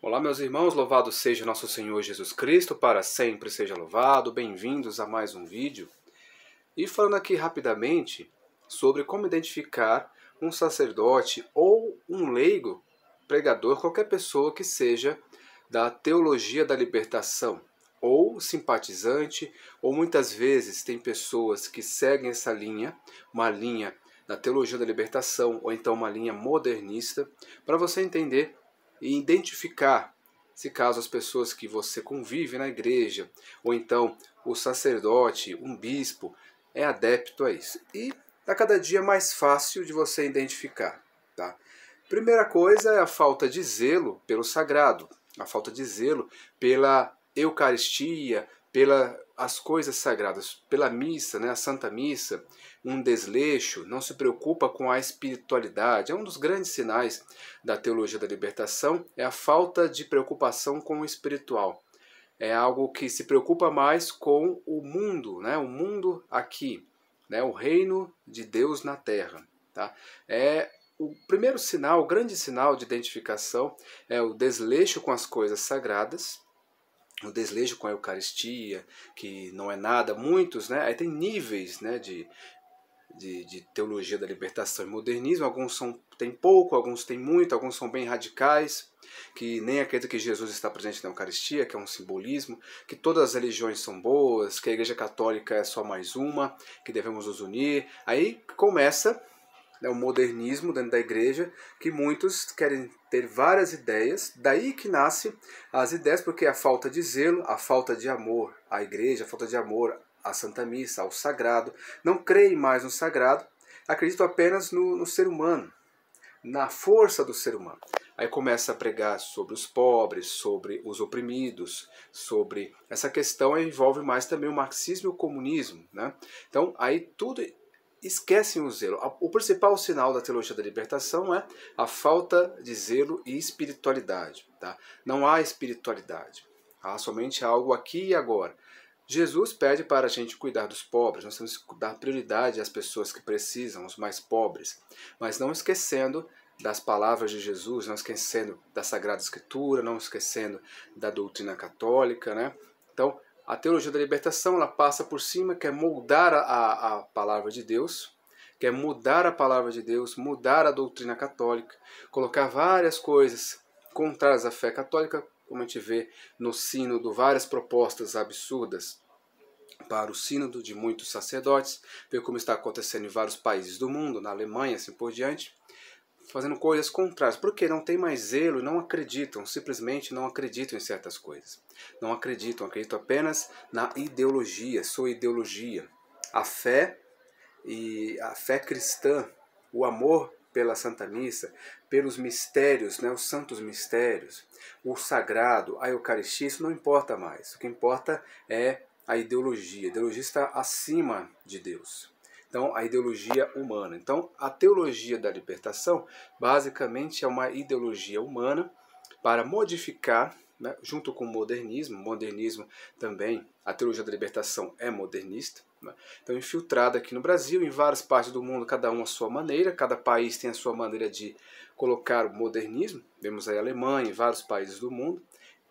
Olá, meus irmãos, louvado seja nosso Senhor Jesus Cristo, para sempre seja louvado. Bem-vindos a mais um vídeo. E falando aqui rapidamente sobre como identificar um sacerdote ou um leigo, pregador, qualquer pessoa que seja da teologia da libertação, ou simpatizante, ou muitas vezes tem pessoas que seguem essa linha, uma linha da teologia da libertação, ou então uma linha modernista, para você entender e identificar se caso as pessoas que você convive na igreja, ou então o sacerdote, um bispo, é adepto a isso. E tá cada dia mais fácil de você identificar. Tá? Primeira coisa é a falta de zelo pelo sagrado, a falta de zelo pela Eucaristia, pela as coisas sagradas pela missa, né, a Santa Missa, um desleixo, não se preocupa com a espiritualidade. É um dos grandes sinais da teologia da libertação, é a falta de preocupação com o espiritual. É algo que se preocupa mais com o mundo, né, o mundo aqui, né, o reino de Deus na terra. Tá? É o primeiro sinal, o grande sinal de identificação é o desleixo com as coisas sagradas, o desleixo com a Eucaristia, que não é nada, muitos, né? Aí tem níveis, né, de, de, de, teologia da libertação e modernismo. Alguns são, tem pouco, alguns têm muito, alguns são bem radicais, que nem acreditam que Jesus está presente na Eucaristia, que é um simbolismo, que todas as religiões são boas, que a Igreja Católica é só mais uma, que devemos nos unir. Aí começa é o modernismo dentro da igreja, que muitos querem ter várias ideias, daí que nasce as ideias, porque a falta de zelo, a falta de amor à igreja, a falta de amor à Santa Missa, ao sagrado, não creem mais no sagrado, acreditam apenas no, no ser humano, na força do ser humano. Aí começa a pregar sobre os pobres, sobre os oprimidos, sobre essa questão envolve mais também o marxismo e o comunismo, né? Então aí tudo esquecem o zelo. O principal sinal da teologia da libertação é a falta de zelo e espiritualidade. Tá? Não há espiritualidade. Há somente algo aqui e agora. Jesus pede para a gente cuidar dos pobres, nós temos que dar prioridade às pessoas que precisam, os mais pobres, mas não esquecendo das palavras de Jesus, não esquecendo da Sagrada Escritura, não esquecendo da doutrina católica, né? Então, a teologia da libertação ela passa por cima, quer moldar a, a palavra de Deus, quer mudar a palavra de Deus, mudar a doutrina católica, colocar várias coisas contrárias à fé católica, como a gente vê no sínodo, várias propostas absurdas para o sínodo de muitos sacerdotes, ver como está acontecendo em vários países do mundo, na Alemanha, assim por diante fazendo coisas contrárias, porque não tem mais zelo, não acreditam, simplesmente não acreditam em certas coisas. Não acreditam, acreditam apenas na ideologia, sua ideologia. A fé e a fé cristã, o amor pela Santa Missa, pelos mistérios, né, os santos mistérios, o sagrado, a Eucaristia, isso não importa mais. O que importa é a ideologia. A ideologia está acima de Deus. Então, a ideologia humana. Então, a teologia da libertação basicamente é uma ideologia humana para modificar, né, junto com o modernismo, modernismo também, a teologia da libertação é modernista, né, então infiltrada aqui no Brasil, em várias partes do mundo, cada um a sua maneira, cada país tem a sua maneira de colocar o modernismo, vemos aí a Alemanha e vários países do mundo,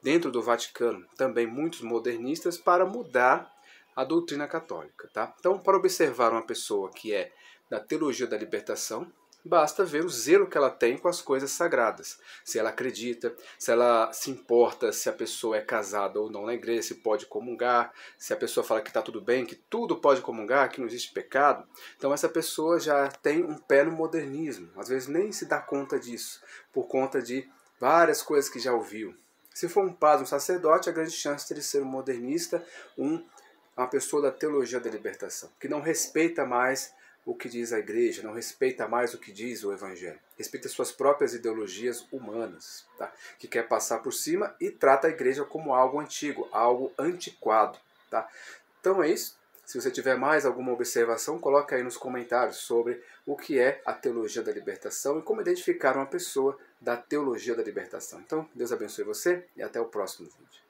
dentro do Vaticano também muitos modernistas para mudar a doutrina católica. Tá? Então, para observar uma pessoa que é da teologia da libertação, basta ver o zelo que ela tem com as coisas sagradas. Se ela acredita, se ela se importa se a pessoa é casada ou não na igreja, se pode comungar, se a pessoa fala que está tudo bem, que tudo pode comungar, que não existe pecado. Então essa pessoa já tem um pé no modernismo. Às vezes nem se dá conta disso, por conta de várias coisas que já ouviu. Se for um padre, um sacerdote, a grande chance de ele ser um modernista, um é uma pessoa da teologia da libertação, que não respeita mais o que diz a igreja, não respeita mais o que diz o evangelho, respeita suas próprias ideologias humanas, tá? que quer passar por cima e trata a igreja como algo antigo, algo antiquado. Tá? Então é isso. Se você tiver mais alguma observação, coloque aí nos comentários sobre o que é a teologia da libertação e como identificar uma pessoa da teologia da libertação. Então, Deus abençoe você e até o próximo vídeo.